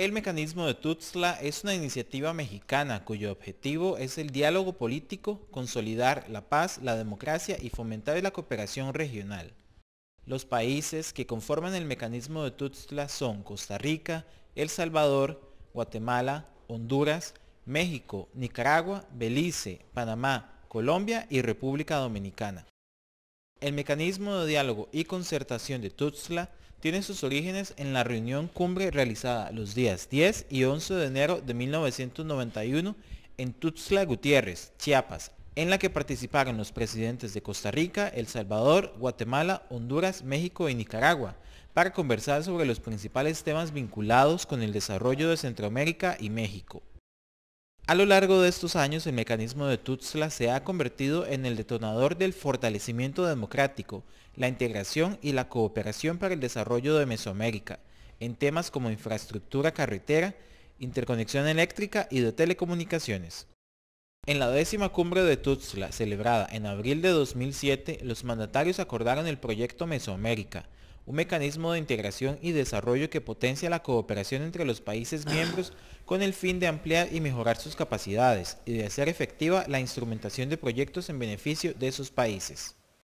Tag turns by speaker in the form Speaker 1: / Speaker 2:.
Speaker 1: El mecanismo de Tuxtla es una iniciativa mexicana cuyo objetivo es el diálogo político, consolidar la paz, la democracia y fomentar la cooperación regional. Los países que conforman el mecanismo de Tuxtla son Costa Rica, El Salvador, Guatemala, Honduras, México, Nicaragua, Belice, Panamá, Colombia y República Dominicana. El mecanismo de diálogo y concertación de Tuxtla tiene sus orígenes en la reunión cumbre realizada los días 10 y 11 de enero de 1991 en Tuxtla Gutiérrez, Chiapas, en la que participaron los presidentes de Costa Rica, El Salvador, Guatemala, Honduras, México y Nicaragua, para conversar sobre los principales temas vinculados con el desarrollo de Centroamérica y México. A lo largo de estos años el mecanismo de Tutsla se ha convertido en el detonador del fortalecimiento democrático, la integración y la cooperación para el desarrollo de Mesoamérica, en temas como infraestructura carretera, interconexión eléctrica y de telecomunicaciones. En la décima cumbre de Tutsla, celebrada en abril de 2007, los mandatarios acordaron el proyecto Mesoamérica, un mecanismo de integración y desarrollo que potencia la cooperación entre los países ah. miembros con el fin de ampliar y mejorar sus capacidades y de hacer efectiva la instrumentación de proyectos en beneficio de sus países.